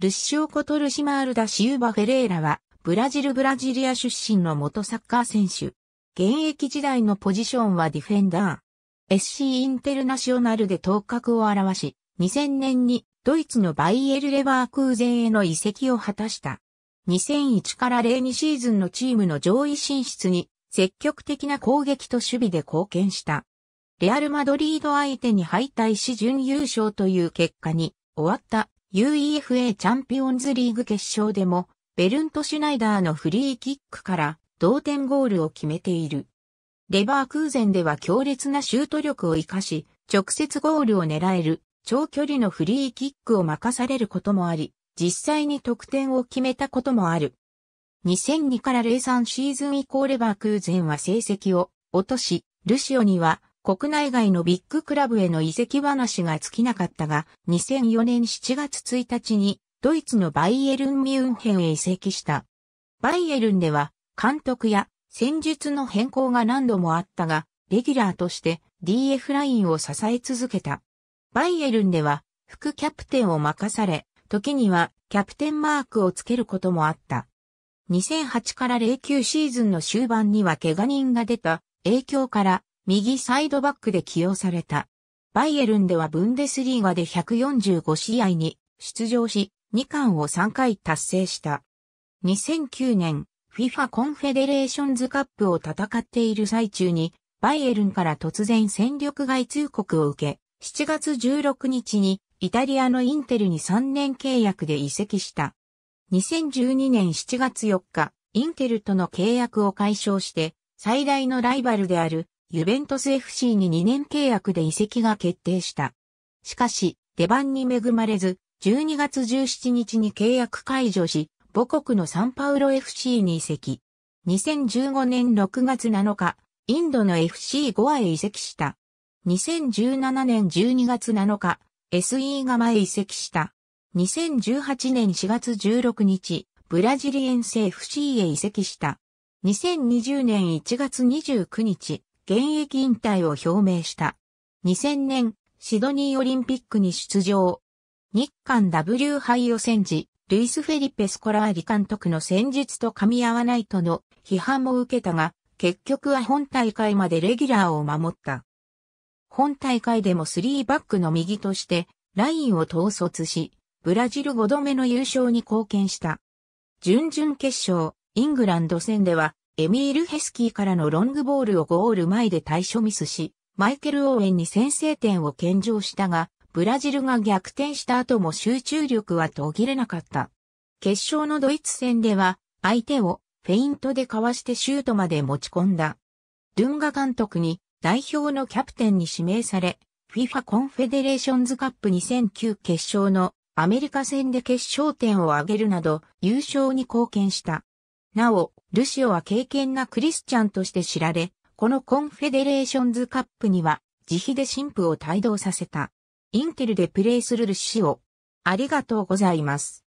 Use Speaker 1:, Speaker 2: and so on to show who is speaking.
Speaker 1: ルッショーコトルシマールダ・シウバ・フェレーラは、ブラジル・ブラジリア出身の元サッカー選手。現役時代のポジションはディフェンダー。SC インテルナショナルで頭角を現し、2000年にドイツのバイエル・レバークーゼンへの移籍を果たした。2001から02シーズンのチームの上位進出に積極的な攻撃と守備で貢献した。レアル・マドリード相手に敗退し準優勝という結果に終わった UEFA チャンピオンズリーグ決勝でも、ベルント・シュナイダーのフリーキックから同点ゴールを決めている。レバークーゼンでは強烈なシュート力を活かし、直接ゴールを狙える長距離のフリーキックを任されることもあり、実際に得点を決めたこともある。2002から03シーズン以降レバークーゼンは成績を落とし、ルシオには国内外のビッグクラブへの移籍話が尽きなかったが、2004年7月1日にドイツのバイエルン・ミュンヘンへ移籍した。バイエルンでは監督や戦術の変更が何度もあったが、レギュラーとして DF ラインを支え続けた。バイエルンでは副キャプテンを任され、時にはキャプテンマークをつけることもあった。2008から09シーズンの終盤には怪我人が出た影響から右サイドバックで起用された。バイエルンではブンデスリーガで145試合に出場し、2冠を3回達成した。2009年、FIFA コンフェデレーションズカップを戦っている最中に、バイエルンから突然戦力外通告を受け、7月16日にイタリアのインテルに3年契約で移籍した。2012年7月4日、インテルとの契約を解消して、最大のライバルであるユベントス FC に2年契約で移籍が決定した。しかし、出番に恵まれず、12月17日に契約解除し、母国のサンパウロ FC に移籍。2015年6月7日、インドの FC ゴアへ移籍した。2017年12月7日、SE ガマへ移籍した。2018年4月16日、ブラジリエンセ FC へ移籍した。2020年1月29日、現役引退を表明した。2000年、シドニーオリンピックに出場。日韓 W 杯予選時、ルイス・フェリペ・スコラーリ監督の戦術と噛み合わないとの批判も受けたが、結局は本大会までレギュラーを守った。本大会でも3バックの右として、ラインを統率し、ブラジル5度目の優勝に貢献した。準々決勝、イングランド戦では、エミール・ヘスキーからのロングボールをゴール前で対処ミスし、マイケル・オーェンに先制点を献上したが、ブラジルが逆転した後も集中力は途切れなかった。決勝のドイツ戦では、相手をフェイントでかわしてシュートまで持ち込んだ。ドゥンガ監督に代表のキャプテンに指名され、FIFA コンフェデレーションズカップ2009決勝のアメリカ戦で決勝点を挙げるなど優勝に貢献した。なお、ルシオは敬虔なクリスチャンとして知られ、このコンフェデレーションズカップには、自費で神父を帯同させた。インテルでプレーするルシオ。ありがとうございます。